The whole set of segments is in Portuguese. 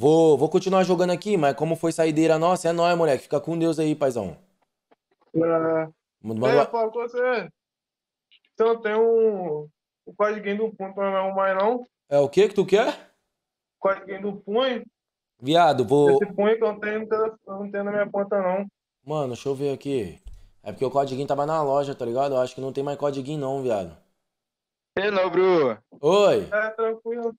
Vou, vou continuar jogando aqui, mas como foi saideira nossa, é nóis, moleque. Fica com Deus aí, paizão. É. Manda... É, Paulo, você... Então tem um. O código do punho pra não mais não. É o que que tu quer? O código do punho. Viado, vou. Esse punho que eu não tenho, eu não tenho na minha conta, não. Mano, deixa eu ver aqui. É porque o código tava na loja, tá ligado? Eu acho que não tem mais código não, viado. Hello, Bru. Oi. É, tranquilo.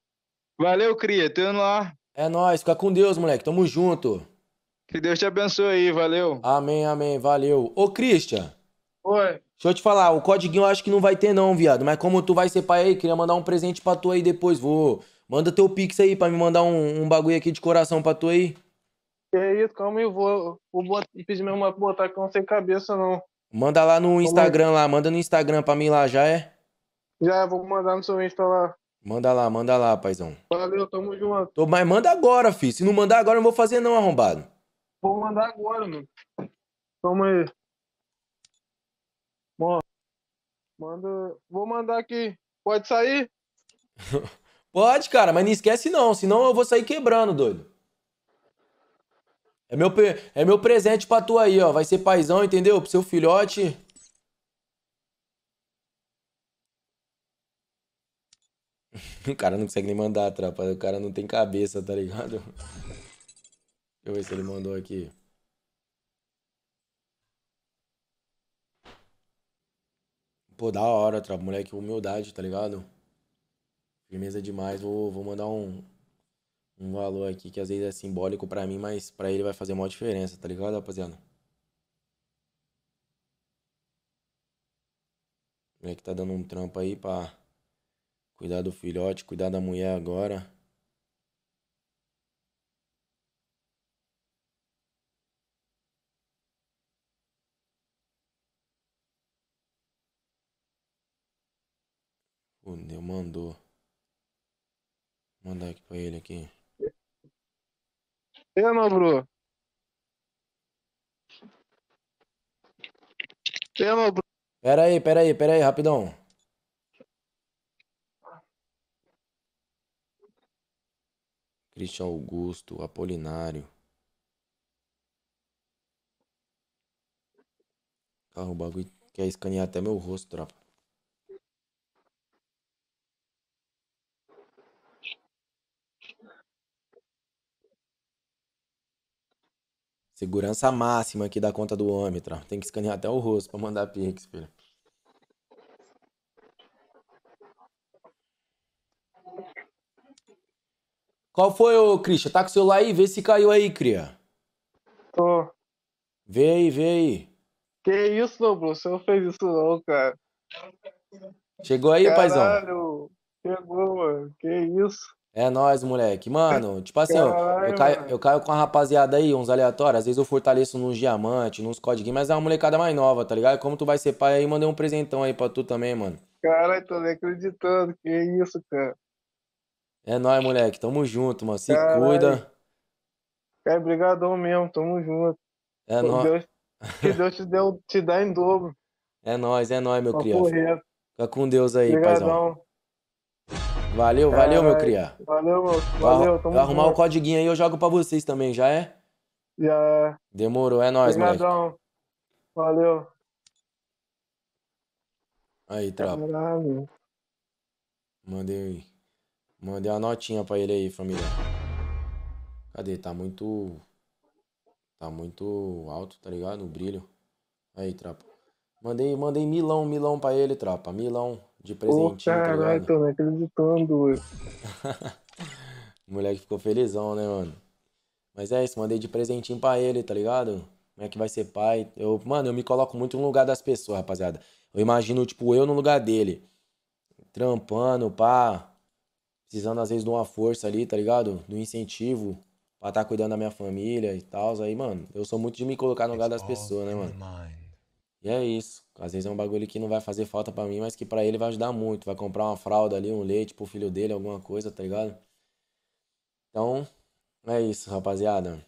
Valeu, Cria. Tô indo lá. É nóis, fica com Deus, moleque. Tamo junto. Que Deus te abençoe aí, valeu. Amém, amém, valeu. Ô, Christian. Oi. Deixa eu te falar, o codiguinho eu acho que não vai ter não, viado. Mas como tu vai ser pai aí, queria mandar um presente pra tu aí depois. Vou. Manda teu pix aí pra me mandar um, um bagulho aqui de coração pra tu aí. É isso, calma eu vou. Vou botar, pedir mesmo pra botar que não sem cabeça, não. Manda lá no Instagram, lá. Manda no Instagram pra mim lá, já é? Já, vou mandar no seu Insta lá. Manda lá, manda lá, paizão. Valeu, tamo junto. Tô, mas manda agora, filho. Se não mandar agora, eu não vou fazer não, arrombado. Vou mandar agora, mano. Toma aí. manda... Vou mandar aqui. Pode sair? Pode, cara, mas não esquece não, senão eu vou sair quebrando, doido. É meu, é meu presente pra tu aí, ó. Vai ser paizão, entendeu? Pro seu filhote. O cara não consegue nem mandar, tropa. O cara não tem cabeça, tá ligado? Deixa eu ver se ele mandou aqui. Pô, da hora, tropa. Moleque, humildade, tá ligado? Firmeza demais. Vou, vou mandar um, um valor aqui que às vezes é simbólico pra mim, mas pra ele vai fazer maior diferença, tá ligado, rapaziada? moleque tá dando um trampo aí pra Cuidar do filhote, cuidar da mulher agora. Fudeu, mandou. Vou mandar aqui pra ele aqui. É, meu bro. E aí, bro. Pera aí, pera aí, pera aí, rapidão. Cristian Augusto, Apolinário, Cara, o bagulho quer escanear até meu rosto, tropa. Segurança máxima aqui da conta do homem, tropa. Tem que escanear até o rosto pra mandar pix, filho. Qual foi, ô Christian? Tá com o celular aí? Vê se caiu aí, cria. Tô. Vê aí, vê aí. Que isso, Noblu? Você não fez isso não, cara. Chegou aí, Caralho, paizão? Chegou, mano. Que isso? É nóis, moleque. Mano, tipo assim, Caralho, eu, caio, eu, caio, com a rapaziada aí, uns aleatórios. Às vezes eu fortaleço nos diamantes, nos código, mas é uma molecada mais nova, tá ligado? Como tu vai ser pai aí, mandei um presentão aí pra tu também, mano. Caralho, tô nem acreditando. Que isso, cara. É nóis, moleque. Tamo junto, mano. Se Caralho. cuida. Cara, é, brigadão mesmo. Tamo junto. É nóis. que Deus te, deu, te dá em dobro. É nóis, é nóis, meu criado. cria. Fica com Deus aí, brigadão. paizão. Valeu, valeu, meu cria. Valeu, meu. Valeu, tamo Vai arrumar o codiguinho aí, eu jogo pra vocês também, já é? Já é. Demorou, é nóis, Brigadão. moleque. Valeu. Aí, tropa. Mandei aí. Mandei uma notinha pra ele aí, família. Cadê? Tá muito. Tá muito alto, tá ligado? O brilho. Aí, trapa. Mandei, mandei milão, milão pra ele, trapa. Milão de presentinho. Ô, caralho, tá tô não acreditando. o moleque ficou felizão, né, mano? Mas é isso, mandei de presentinho pra ele, tá ligado? Como é que vai ser pai? Eu, mano, eu me coloco muito no lugar das pessoas, rapaziada. Eu imagino, tipo, eu no lugar dele. Trampando, pá precisando às vezes de uma força ali, tá ligado? Do incentivo pra estar tá cuidando da minha família e tal. Aí, mano, eu sou muito de me colocar no lugar das pessoas, né, mano? E é isso. Às vezes é um bagulho que não vai fazer falta para mim, mas que para ele vai ajudar muito. Vai comprar uma fralda ali, um leite pro filho dele, alguma coisa, tá ligado? Então, é isso, rapaziada.